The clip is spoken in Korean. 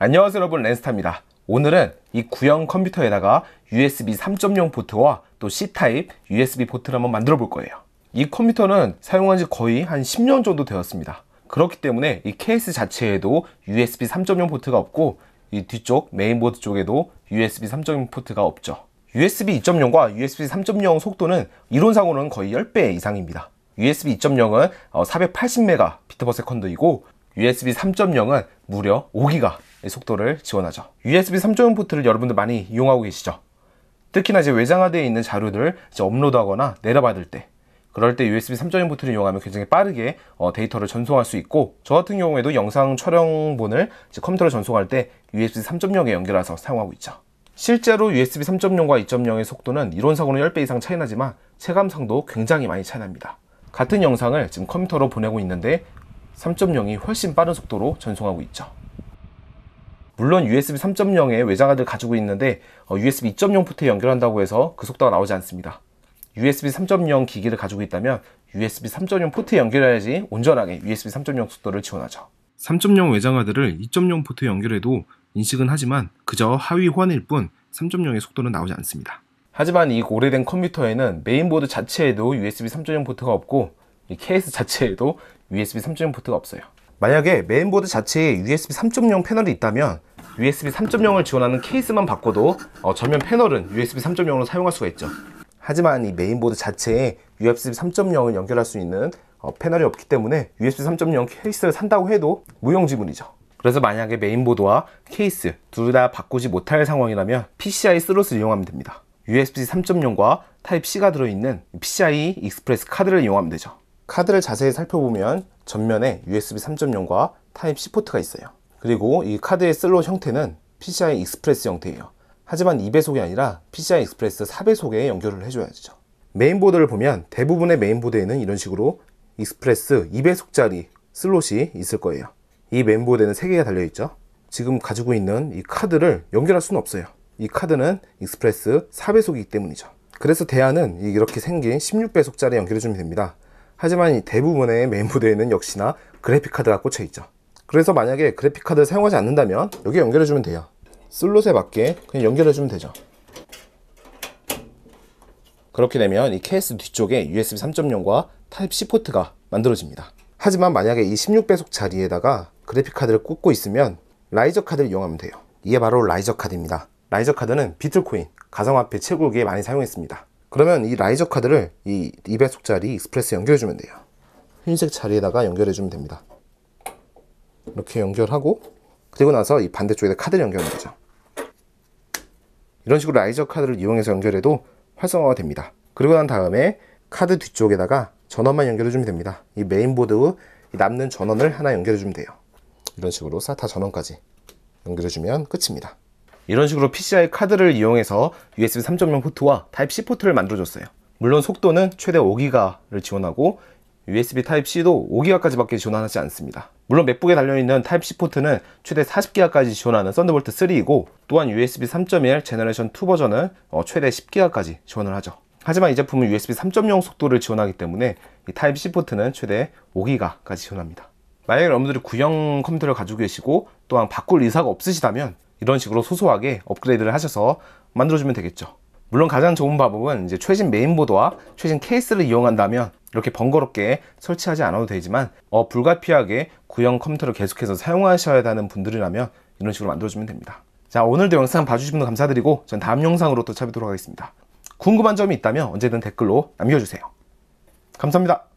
안녕하세요 여러분 렌스타입니다. 오늘은 이 구형 컴퓨터에다가 USB 3.0 포트와 또 C타입 USB 포트를 한번 만들어 볼 거예요. 이 컴퓨터는 사용한 지 거의 한 10년 정도 되었습니다. 그렇기 때문에 이 케이스 자체에도 USB 3.0 포트가 없고 이 뒤쪽 메인보드 쪽에도 USB 3.0 포트가 없죠. USB 2.0과 USB 3.0 속도는 이론상으로는 거의 10배 이상입니다. USB 2.0은 480메가 어, 비트 퍼 세컨드이고 USB 3.0은 무려 5기가 속도를 지원하죠. USB 3.0 포트를 여러분들 많이 이용하고 계시죠. 특히나 이제 외장하드에 있는 자료를 이제 업로드하거나 내려받을 때 그럴 때 USB 3.0 포트를 이용하면 굉장히 빠르게 어, 데이터를 전송할 수 있고 저 같은 경우에도 영상 촬영본을 컴퓨터로 전송할 때 USB 3.0에 연결해서 사용하고 있죠. 실제로 USB 3.0과 2.0의 속도는 이론상으로 10배 이상 차이나지만 체감상도 굉장히 많이 차이납니다. 같은 영상을 지금 컴퓨터로 보내고 있는데 3.0이 훨씬 빠른 속도로 전송하고 있죠. 물론 USB 3.0에 외장하드를 가지고 있는데 어, USB 2.0 포트에 연결한다고 해서 그 속도가 나오지 않습니다. USB 3.0 기기를 가지고 있다면 USB 3.0 포트에 연결해야지 온전하게 USB 3.0 속도를 지원하죠. 3.0 외장하드를 2.0 포트에 연결해도 인식은 하지만 그저 하위 호환일 뿐 3.0의 속도는 나오지 않습니다. 하지만 이 오래된 컴퓨터에는 메인보드 자체에도 USB 3.0 포트가 없고 이 케이스 자체에도 USB 3.0 포트가 없어요. 만약에 메인보드 자체에 USB 3.0 패널이 있다면 USB 3.0을 지원하는 케이스만 바꿔도 어, 전면 패널은 USB 3.0으로 사용할 수가 있죠 하지만 이 메인보드 자체에 USB 3.0을 연결할 수 있는 어, 패널이 없기 때문에 USB 3.0 케이스를 산다고 해도 무용 지물이죠 그래서 만약에 메인보드와 케이스 둘 다 바꾸지 못할 상황이라면 PCI 슬롯을 이용하면 됩니다 USB 3.0과 t y p e c 가 들어있는 PCI Express 카드를 이용하면 되죠 카드를 자세히 살펴보면 전면에 USB 3.0과 t y p e c 포트가 있어요 그리고 이 카드의 슬롯 형태는 PCI 익스프레스 형태예요. 하지만 2배속이 아니라 PCI 익스프레스 4배속에 연결을 해줘야 되죠. 메인보드를 보면 대부분의 메인보드에는 이런 식으로 익스프레스 2배속짜리 슬롯이 있을 거예요. 이 메인보드에는 3개가 달려있죠. 지금 가지고 있는 이 카드를 연결할 수는 없어요. 이 카드는 익스프레스 4배속이기 때문이죠. 그래서 대안은 이렇게 생긴 16배속짜리 연결해주면 됩니다. 하지만 대부분의 메인보드에는 역시나 그래픽카드가 꽂혀있죠. 그래서 만약에 그래픽카드를 사용하지 않는다면 여기 연결해 주면 돼요 슬롯에 맞게 그냥 연결해 주면 되죠 그렇게 되면 이 케이스 뒤쪽에 USB 3.0과 Type-C 포트가 만들어집니다 하지만 만약에 이 16배속 자리에다가 그래픽카드를 꽂고 있으면 라이저 카드를 이용하면 돼요 이게 바로 라이저 카드입니다 라이저 카드는 비트코인, 가상화폐 채굴기에 많이 사용했습니다 그러면 이 라이저 카드를 이 2배속짜리 익스프레스 연결해주면 돼요 흰색 자리에다가 연결해주면 됩니다 이렇게 연결하고 그리고 나서 이 반대쪽에 카드를 연결하는 거죠 이런 식으로 라이저 카드를 이용해서 연결해도 활성화가 됩니다 그리고 난 다음에 카드 뒤쪽에다가 전원만 연결해 주면 됩니다 이 메인보드 남는 전원을 하나 연결해 주면 돼요 이런 식으로 사타 전원까지 연결해 주면 끝입니다 이런 식으로 PCI 카드를 이용해서 USB 3.0 포트와 Type-C 포트를 만들어줬어요 물론 속도는 최대 5기가를 지원하고 USB Type-C도 5기가까지밖에 지원하지 않습니다 물론 맥북에 달려있는 타입 c 포트는 최대 40기가까지 지원하는 썬더볼트 3이고 또한 USB 3.1 제너레이션 2 버전은 어, 최대 10기가까지 지원을 하죠. 하지만 이 제품은 USB 3.0 속도를 지원하기 때문에 이 t y c 포트는 최대 5기가까지 지원합니다. 만약에 여러분들이 구형 컴퓨터를 가지고 계시고 또한 바꿀 의사가 없으시다면 이런 식으로 소소하게 업그레이드를 하셔서 만들어주면 되겠죠. 물론 가장 좋은 방법은 이제 최신 메인보드와 최신 케이스를 이용한다면 이렇게 번거롭게 설치하지 않아도 되지만 어, 불가피하게 구형 컴퓨터를 계속해서 사용하셔야 하는 분들이라면 이런 식으로 만들어주면 됩니다. 자 오늘도 영상 봐주신 분 감사드리고 전 다음 영상으로 또 찾아뵙도록 하겠습니다. 궁금한 점이 있다면 언제든 댓글로 남겨주세요. 감사합니다.